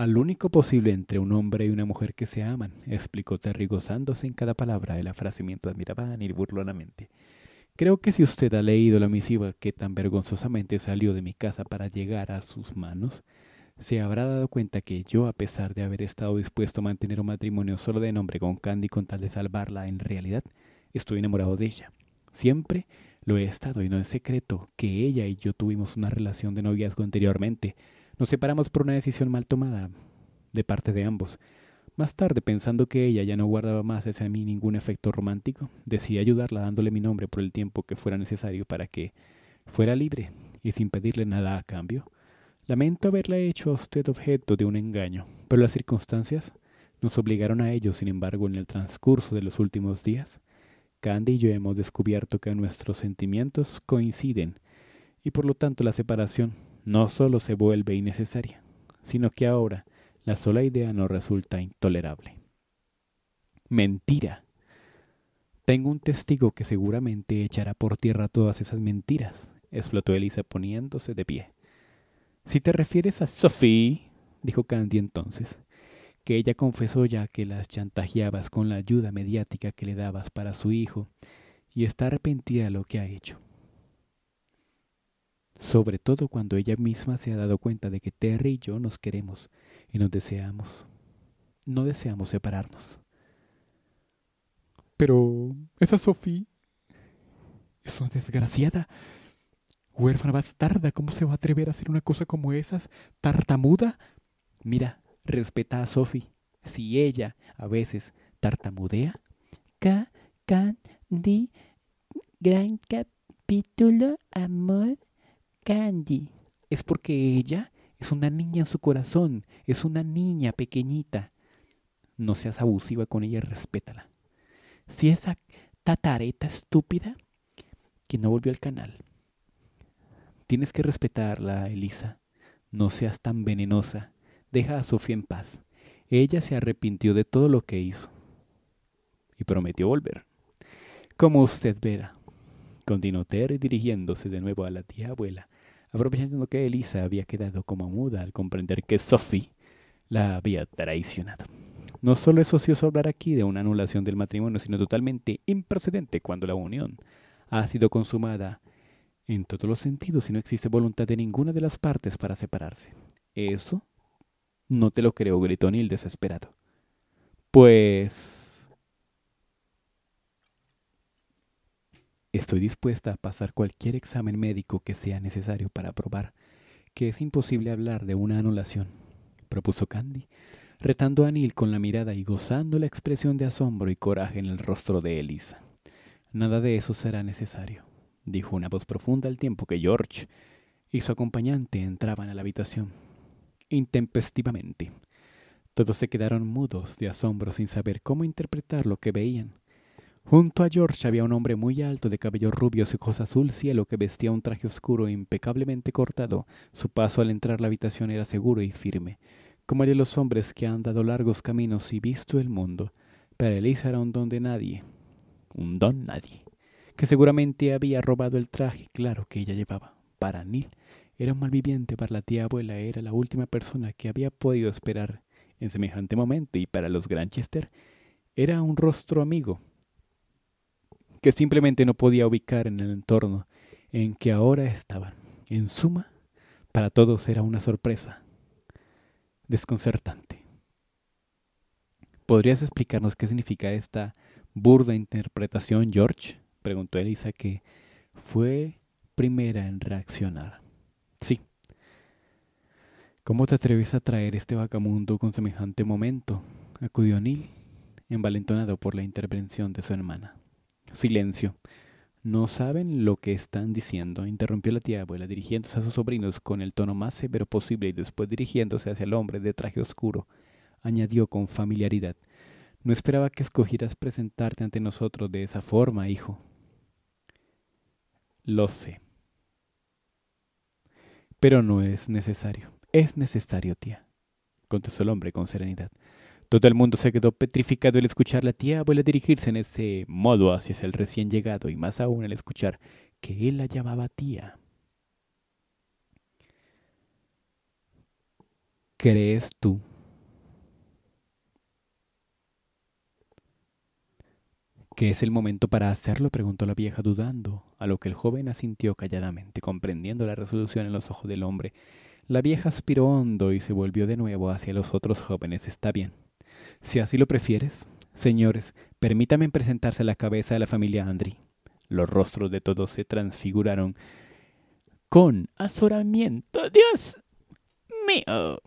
A: al único posible entre un hombre y una mujer que se aman, explicó Terry gozándose en cada palabra de la frase mientras miraba burlonamente. Creo que si usted ha leído la misiva que tan vergonzosamente salió de mi casa para llegar a sus manos, se habrá dado cuenta que yo, a pesar de haber estado dispuesto a mantener un matrimonio solo de nombre con Candy con tal de salvarla, en realidad estoy enamorado de ella. Siempre lo he estado y no es secreto que ella y yo tuvimos una relación de noviazgo anteriormente, nos separamos por una decisión mal tomada de parte de ambos. Más tarde, pensando que ella ya no guardaba más hacia mí ningún efecto romántico, decidí ayudarla dándole mi nombre por el tiempo que fuera necesario para que fuera libre y sin pedirle nada a cambio. Lamento haberla hecho a usted objeto de un engaño, pero las circunstancias nos obligaron a ello. Sin embargo, en el transcurso de los últimos días, Candy y yo hemos descubierto que nuestros sentimientos coinciden y por lo tanto la separación no solo se vuelve innecesaria, sino que ahora la sola idea no resulta intolerable. Mentira. Tengo un testigo que seguramente echará por tierra todas esas mentiras, explotó Elisa poniéndose de pie. Si te refieres a Sophie, dijo Candy entonces, que ella confesó ya que las chantajeabas con la ayuda mediática que le dabas para su hijo, y está arrepentida de lo que ha hecho sobre todo cuando ella misma se ha dado cuenta de que Terry y yo nos queremos y nos deseamos. No deseamos separarnos. Pero esa Sophie es una desgraciada. Huérfana bastarda, ¿cómo se va a atrever a hacer una cosa como esas? ¿Tartamuda? Mira, respeta a Sophie. Si ella a veces tartamudea, ca, can, di, gran capítulo, amor. Candy. Es porque ella es una niña en su corazón, es una niña pequeñita. No seas abusiva con ella, respétala. Si esa tatareta estúpida que no volvió al canal. Tienes que respetarla, Elisa. No seas tan venenosa. Deja a Sofía en paz. Ella se arrepintió de todo lo que hizo y prometió volver. Como usted verá, continuó Terry dirigiéndose de nuevo a la tía abuela aprovechando que Elisa había quedado como muda al comprender que Sophie la había traicionado. No solo es ocioso hablar aquí de una anulación del matrimonio, sino totalmente improcedente cuando la unión ha sido consumada en todos los sentidos y no existe voluntad de ninguna de las partes para separarse. Eso no te lo creo, gritó Neil desesperado. Pues Estoy dispuesta a pasar cualquier examen médico que sea necesario para probar que es imposible hablar de una anulación, propuso Candy, retando a Neil con la mirada y gozando la expresión de asombro y coraje en el rostro de Elisa. Nada de eso será necesario, dijo una voz profunda al tiempo que George y su acompañante entraban a la habitación. Intempestivamente. Todos se quedaron mudos de asombro sin saber cómo interpretar lo que veían. Junto a George había un hombre muy alto, de cabello rubios y ojos azul cielo, que vestía un traje oscuro e impecablemente cortado. Su paso al entrar la habitación era seguro y firme, como el de los hombres que han dado largos caminos y visto el mundo. Para Elisa era un don de nadie, un don nadie, que seguramente había robado el traje, claro que ella llevaba. Para Neil era un malviviente, para la tía abuela era la última persona que había podido esperar en semejante momento, y para los Granchester era un rostro amigo que simplemente no podía ubicar en el entorno en que ahora estaban. En suma, para todos era una sorpresa desconcertante. ¿Podrías explicarnos qué significa esta burda interpretación, George? preguntó Elisa, que fue primera en reaccionar. Sí. ¿Cómo te atreves a traer este vacamundo con semejante momento? acudió Neil, envalentonado por la intervención de su hermana. Silencio. No saben lo que están diciendo, interrumpió la tía abuela, dirigiéndose a sus sobrinos con el tono más severo posible y después dirigiéndose hacia el hombre de traje oscuro. Añadió con familiaridad. No esperaba que escogieras presentarte ante nosotros de esa forma, hijo. Lo sé. Pero no es necesario. Es necesario, tía, contestó el hombre con serenidad. Todo el mundo se quedó petrificado al escuchar la tía abuela dirigirse en ese modo hacia el recién llegado y más aún al escuchar que él la llamaba tía. ¿Crees tú? ¿Qué es el momento para hacerlo? preguntó la vieja dudando, a lo que el joven asintió calladamente, comprendiendo la resolución en los ojos del hombre. La vieja aspiró hondo y se volvió de nuevo hacia los otros jóvenes. Está bien, si así lo prefieres, señores, permítame presentarse a la cabeza de la familia Andri. Los rostros de todos se transfiguraron con azoramiento. Dios mío.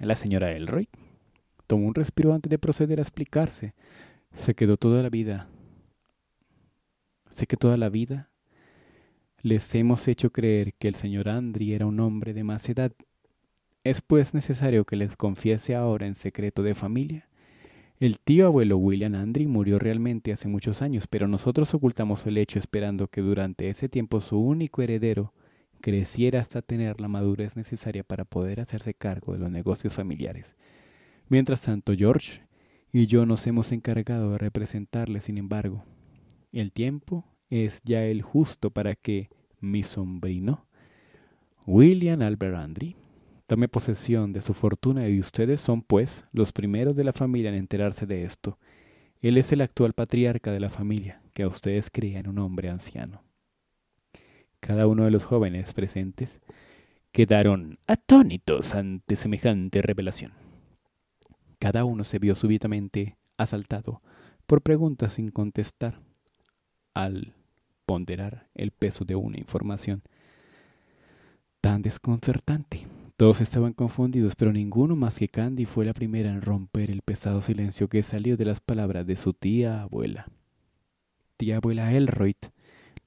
A: La señora Elroy tomó un respiro antes de proceder a explicarse. Se quedó toda la vida. Sé que toda la vida les hemos hecho creer que el señor Andri era un hombre de más edad. Es pues necesario que les confiese ahora en secreto de familia el tío abuelo William Andry murió realmente hace muchos años, pero nosotros ocultamos el hecho esperando que durante ese tiempo su único heredero creciera hasta tener la madurez necesaria para poder hacerse cargo de los negocios familiares. Mientras tanto, George y yo nos hemos encargado de representarle, sin embargo. El tiempo es ya el justo para que mi sombrino William Albert Andry, Tome posesión de su fortuna y ustedes son, pues, los primeros de la familia en enterarse de esto. Él es el actual patriarca de la familia, que a ustedes en un hombre anciano. Cada uno de los jóvenes presentes quedaron atónitos ante semejante revelación. Cada uno se vio súbitamente asaltado por preguntas sin contestar al ponderar el peso de una información tan desconcertante. Todos estaban confundidos, pero ninguno más que Candy fue la primera en romper el pesado silencio que salió de las palabras de su tía abuela. Tía abuela Elroyd,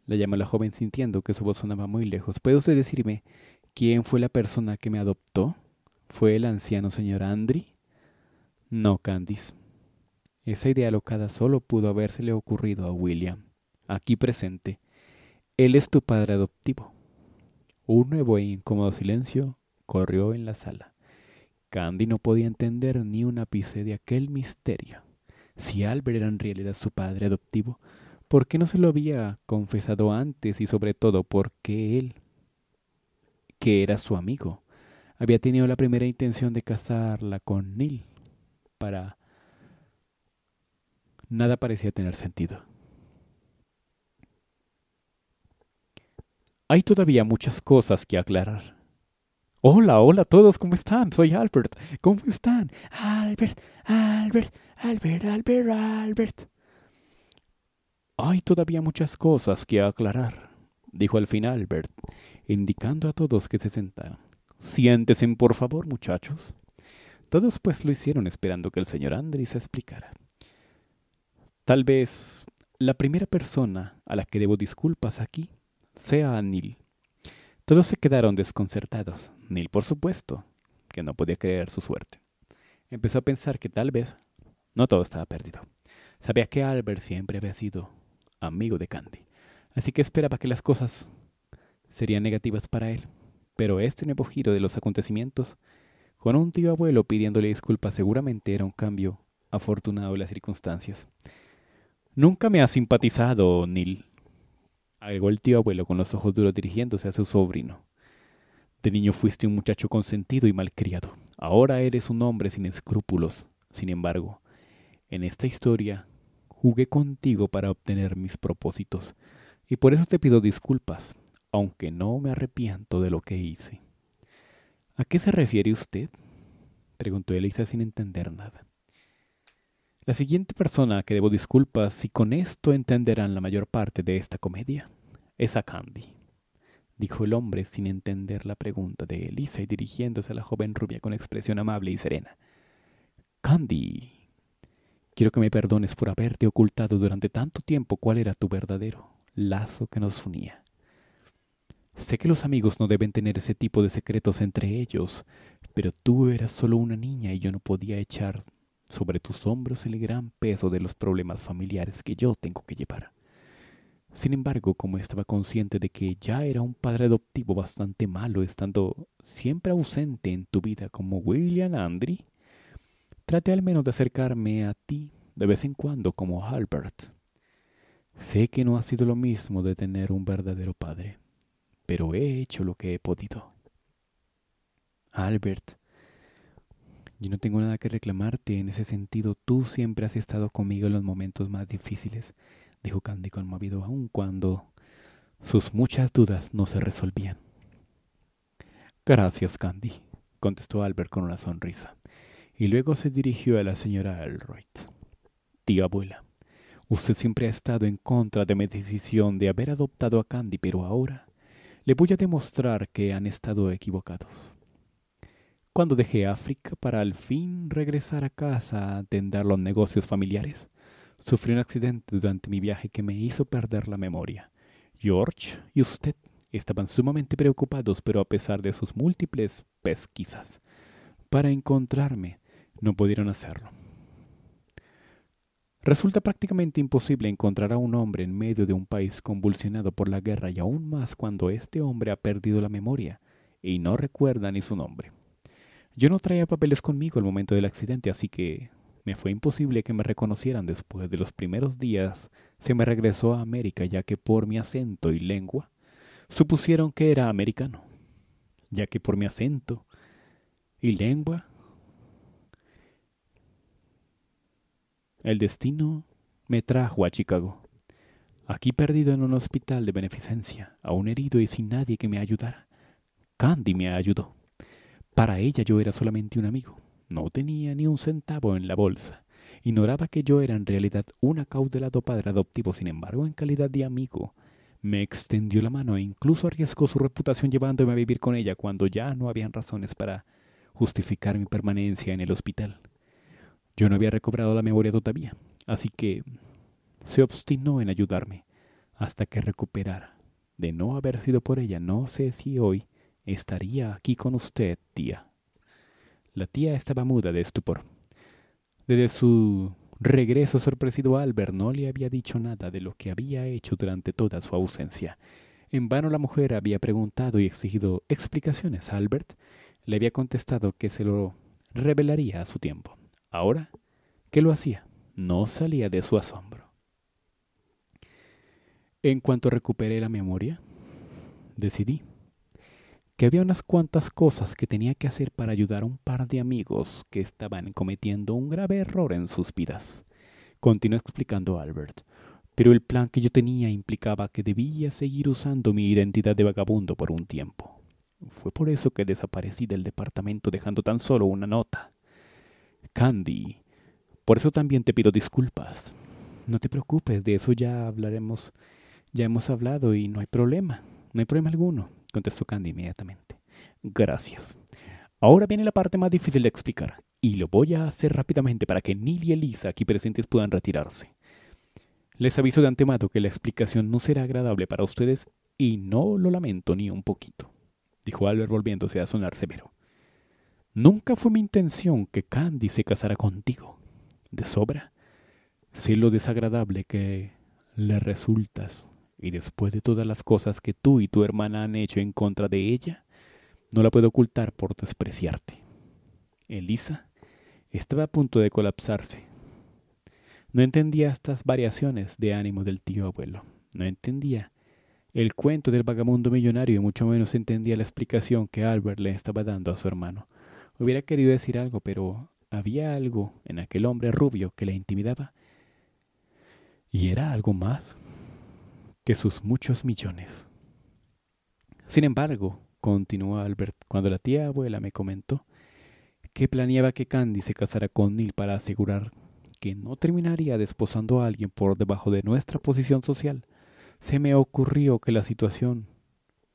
A: la llamó la joven sintiendo que su voz sonaba muy lejos. ¿Puede usted decirme quién fue la persona que me adoptó? ¿Fue el anciano señor Andry? No, Candice. Esa idea locada solo pudo habérsele ocurrido a William, aquí presente. Él es tu padre adoptivo. Un nuevo e incómodo silencio corrió en la sala. Candy no podía entender ni un ápice de aquel misterio. Si Albert era en realidad su padre adoptivo, ¿por qué no se lo había confesado antes y sobre todo por qué él, que era su amigo, había tenido la primera intención de casarla con Neil? Para nada parecía tener sentido. Hay todavía muchas cosas que aclarar. Hola, hola a todos, ¿cómo están? Soy Albert. ¿Cómo están? Albert, Albert, Albert, Albert, Albert. Hay todavía muchas cosas que aclarar, dijo al fin Albert, indicando a todos que se sentaran. Siéntesen, por favor, muchachos. Todos pues lo hicieron esperando que el señor Andrés se explicara. Tal vez la primera persona a la que debo disculpas aquí sea Anil. Todos se quedaron desconcertados. Neil, por supuesto, que no podía creer su suerte. Empezó a pensar que tal vez no todo estaba perdido. Sabía que Albert siempre había sido amigo de Candy, así que esperaba que las cosas serían negativas para él. Pero este nuevo giro de los acontecimientos, con un tío abuelo pidiéndole disculpas, seguramente era un cambio afortunado en las circunstancias. Nunca me ha simpatizado, Neil, agregó el tío abuelo con los ojos duros dirigiéndose a su sobrino. De niño fuiste un muchacho consentido y malcriado. Ahora eres un hombre sin escrúpulos. Sin embargo, en esta historia jugué contigo para obtener mis propósitos, y por eso te pido disculpas, aunque no me arrepiento de lo que hice. ¿A qué se refiere usted? preguntó Elisa sin entender nada. La siguiente persona que debo disculpas, y con esto entenderán la mayor parte de esta comedia, es a Candy, dijo el hombre sin entender la pregunta de Elisa y dirigiéndose a la joven rubia con expresión amable y serena. Candy, quiero que me perdones por haberte ocultado durante tanto tiempo cuál era tu verdadero lazo que nos unía. Sé que los amigos no deben tener ese tipo de secretos entre ellos, pero tú eras solo una niña y yo no podía echar sobre tus hombros el gran peso de los problemas familiares que yo tengo que llevar. Sin embargo, como estaba consciente de que ya era un padre adoptivo bastante malo, estando siempre ausente en tu vida como William Andry, traté al menos de acercarme a ti de vez en cuando como Albert. Sé que no ha sido lo mismo de tener un verdadero padre, pero he hecho lo que he podido. Albert, yo no tengo nada que reclamarte en ese sentido. Tú siempre has estado conmigo en los momentos más difíciles, dijo Candy conmovido, aun cuando sus muchas dudas no se resolvían. Gracias, Candy, contestó Albert con una sonrisa, y luego se dirigió a la señora Elroyd. Tía abuela, usted siempre ha estado en contra de mi decisión de haber adoptado a Candy, pero ahora le voy a demostrar que han estado equivocados cuando dejé África para al fin regresar a casa a atender los negocios familiares. Sufrí un accidente durante mi viaje que me hizo perder la memoria. George y usted estaban sumamente preocupados, pero a pesar de sus múltiples pesquisas para encontrarme, no pudieron hacerlo. Resulta prácticamente imposible encontrar a un hombre en medio de un país convulsionado por la guerra y aún más cuando este hombre ha perdido la memoria y no recuerda ni su nombre. Yo no traía papeles conmigo al momento del accidente, así que me fue imposible que me reconocieran después de los primeros días. Se me regresó a América ya que por mi acento y lengua supusieron que era americano, ya que por mi acento y lengua el destino me trajo a Chicago. Aquí perdido en un hospital de beneficencia, aún herido y sin nadie que me ayudara, Candy me ayudó. Para ella yo era solamente un amigo. No tenía ni un centavo en la bolsa. Ignoraba que yo era en realidad un acaudelado padre adoptivo, sin embargo, en calidad de amigo, me extendió la mano e incluso arriesgó su reputación llevándome a vivir con ella cuando ya no habían razones para justificar mi permanencia en el hospital. Yo no había recobrado la memoria todavía, así que se obstinó en ayudarme hasta que recuperara. De no haber sido por ella, no sé si hoy Estaría aquí con usted, tía. La tía estaba muda de estupor. Desde su regreso sorpresivo, Albert no le había dicho nada de lo que había hecho durante toda su ausencia. En vano la mujer había preguntado y exigido explicaciones a Albert. Le había contestado que se lo revelaría a su tiempo. Ahora, ¿qué lo hacía? No salía de su asombro. En cuanto recuperé la memoria, decidí que había unas cuantas cosas que tenía que hacer para ayudar a un par de amigos que estaban cometiendo un grave error en sus vidas. Continuó explicando Albert. Pero el plan que yo tenía implicaba que debía seguir usando mi identidad de vagabundo por un tiempo. Fue por eso que desaparecí del departamento dejando tan solo una nota. Candy, por eso también te pido disculpas. No te preocupes, de eso ya hablaremos, ya hemos hablado y no hay problema, no hay problema alguno contestó Candy inmediatamente. Gracias. Ahora viene la parte más difícil de explicar, y lo voy a hacer rápidamente para que Neil y Elisa aquí presentes puedan retirarse. Les aviso de antemano que la explicación no será agradable para ustedes y no lo lamento ni un poquito, dijo Albert volviéndose a sonar severo. Nunca fue mi intención que Candy se casara contigo. De sobra. Sé lo desagradable que le resultas. Y después de todas las cosas que tú y tu hermana han hecho en contra de ella, no la puedo ocultar por despreciarte. Elisa estaba a punto de colapsarse. No entendía estas variaciones de ánimo del tío abuelo. No entendía el cuento del vagabundo millonario y mucho menos entendía la explicación que Albert le estaba dando a su hermano. Hubiera querido decir algo, pero había algo en aquel hombre rubio que la intimidaba. Y era algo más que sus muchos millones. Sin embargo, continuó Albert cuando la tía abuela me comentó que planeaba que Candy se casara con Neil para asegurar que no terminaría desposando a alguien por debajo de nuestra posición social, se me ocurrió que la situación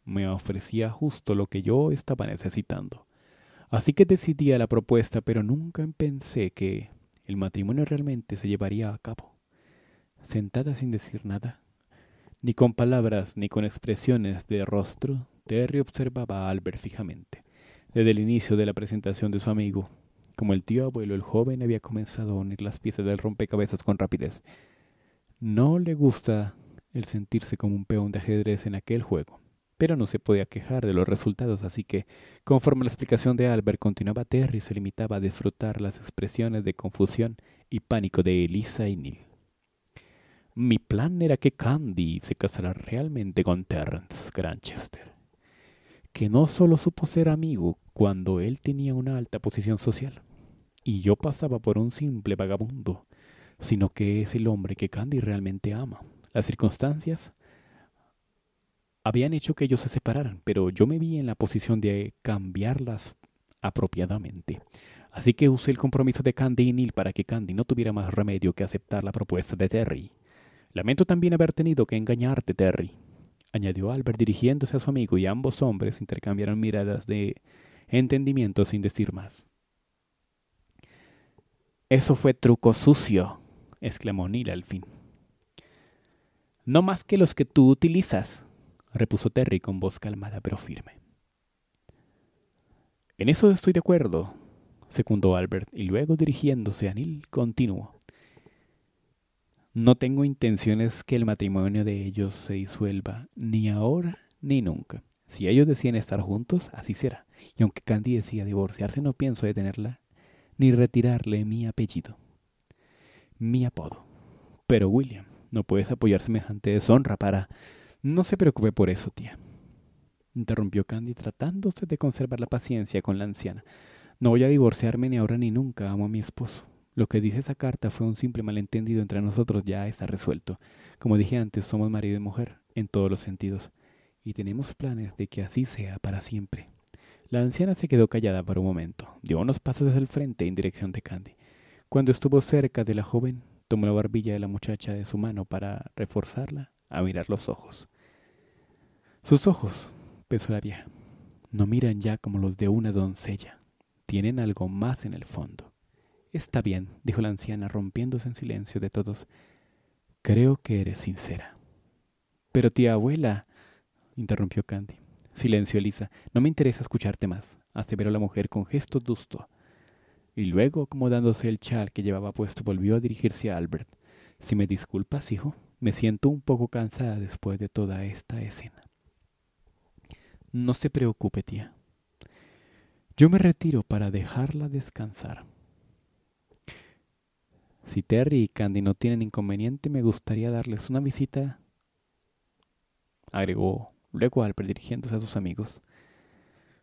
A: me ofrecía justo lo que yo estaba necesitando. Así que decidí la propuesta, pero nunca pensé que el matrimonio realmente se llevaría a cabo. Sentada sin decir nada, ni con palabras ni con expresiones de rostro, Terry observaba a Albert fijamente, desde el inicio de la presentación de su amigo. Como el tío abuelo, el joven había comenzado a unir las piezas del rompecabezas con rapidez. No le gusta el sentirse como un peón de ajedrez en aquel juego, pero no se podía quejar de los resultados, así que, conforme la explicación de Albert continuaba, Terry se limitaba a disfrutar las expresiones de confusión y pánico de Elisa y Neil. Mi plan era que Candy se casara realmente con Terrence Granchester, que no solo supo ser amigo cuando él tenía una alta posición social, y yo pasaba por un simple vagabundo, sino que es el hombre que Candy realmente ama. Las circunstancias habían hecho que ellos se separaran, pero yo me vi en la posición de cambiarlas apropiadamente. Así que usé el compromiso de Candy y Neil para que Candy no tuviera más remedio que aceptar la propuesta de Terry. Lamento también haber tenido que engañarte, Terry, añadió Albert dirigiéndose a su amigo y ambos hombres intercambiaron miradas de entendimiento sin decir más. Eso fue truco sucio, exclamó Neil al fin. No más que los que tú utilizas, repuso Terry con voz calmada pero firme. En eso estoy de acuerdo, secundó Albert, y luego dirigiéndose a Neil continuó. No tengo intenciones que el matrimonio de ellos se disuelva, ni ahora ni nunca. Si ellos deciden estar juntos, así será. Y aunque Candy decida divorciarse, no pienso detenerla ni retirarle mi apellido, mi apodo. Pero William, no puedes apoyar semejante deshonra para... No se preocupe por eso, tía. Interrumpió Candy tratándose de conservar la paciencia con la anciana. No voy a divorciarme ni ahora ni nunca, amo a mi esposo. Lo que dice esa carta fue un simple malentendido entre nosotros, ya está resuelto. Como dije antes, somos marido y mujer, en todos los sentidos, y tenemos planes de que así sea para siempre. La anciana se quedó callada por un momento, dio unos pasos hacia el frente en dirección de Candy. Cuando estuvo cerca de la joven, tomó la barbilla de la muchacha de su mano para reforzarla a mirar los ojos. Sus ojos, pensó la vieja, no miran ya como los de una doncella, tienen algo más en el fondo. Está bien, dijo la anciana, rompiéndose en silencio de todos. Creo que eres sincera. Pero tía abuela, interrumpió Candy. Silencio, Elisa. No me interesa escucharte más, aseveró la mujer con gesto dusto. Y luego, acomodándose el chal que llevaba puesto, volvió a dirigirse a Albert. Si me disculpas, hijo, me siento un poco cansada después de toda esta escena. No se preocupe, tía. Yo me retiro para dejarla descansar. Si Terry y Candy no tienen inconveniente, me gustaría darles una visita, agregó luego al dirigiéndose a sus amigos.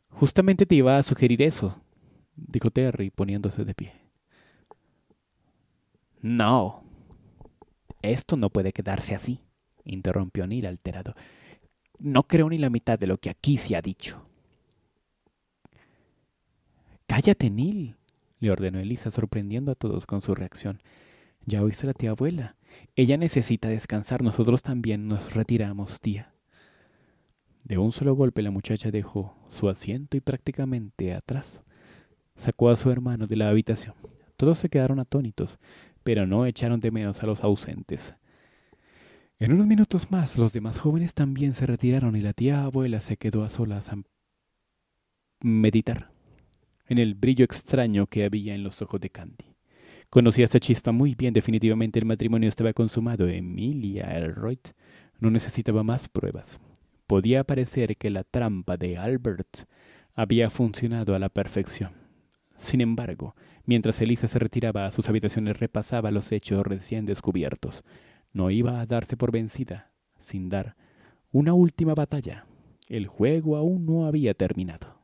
A: Justamente te iba a sugerir eso, dijo Terry poniéndose de pie. No. Esto no puede quedarse así, interrumpió Neil alterado. No creo ni la mitad de lo que aquí se ha dicho. Cállate, Neil, le ordenó Elisa, sorprendiendo a todos con su reacción. Ya oíste la tía abuela. Ella necesita descansar, nosotros también nos retiramos, tía. De un solo golpe la muchacha dejó su asiento y prácticamente atrás sacó a su hermano de la habitación. Todos se quedaron atónitos, pero no echaron de menos a los ausentes. En unos minutos más los demás jóvenes también se retiraron y la tía abuela se quedó a solas a meditar en el brillo extraño que había en los ojos de Candy. Conocía esa chispa muy bien, definitivamente el matrimonio estaba consumado. Emilia Elroyd no necesitaba más pruebas. Podía parecer que la trampa de Albert había funcionado a la perfección. Sin embargo, mientras Elisa se retiraba a sus habitaciones repasaba los hechos recién descubiertos. No iba a darse por vencida, sin dar una última batalla. El juego aún no había terminado.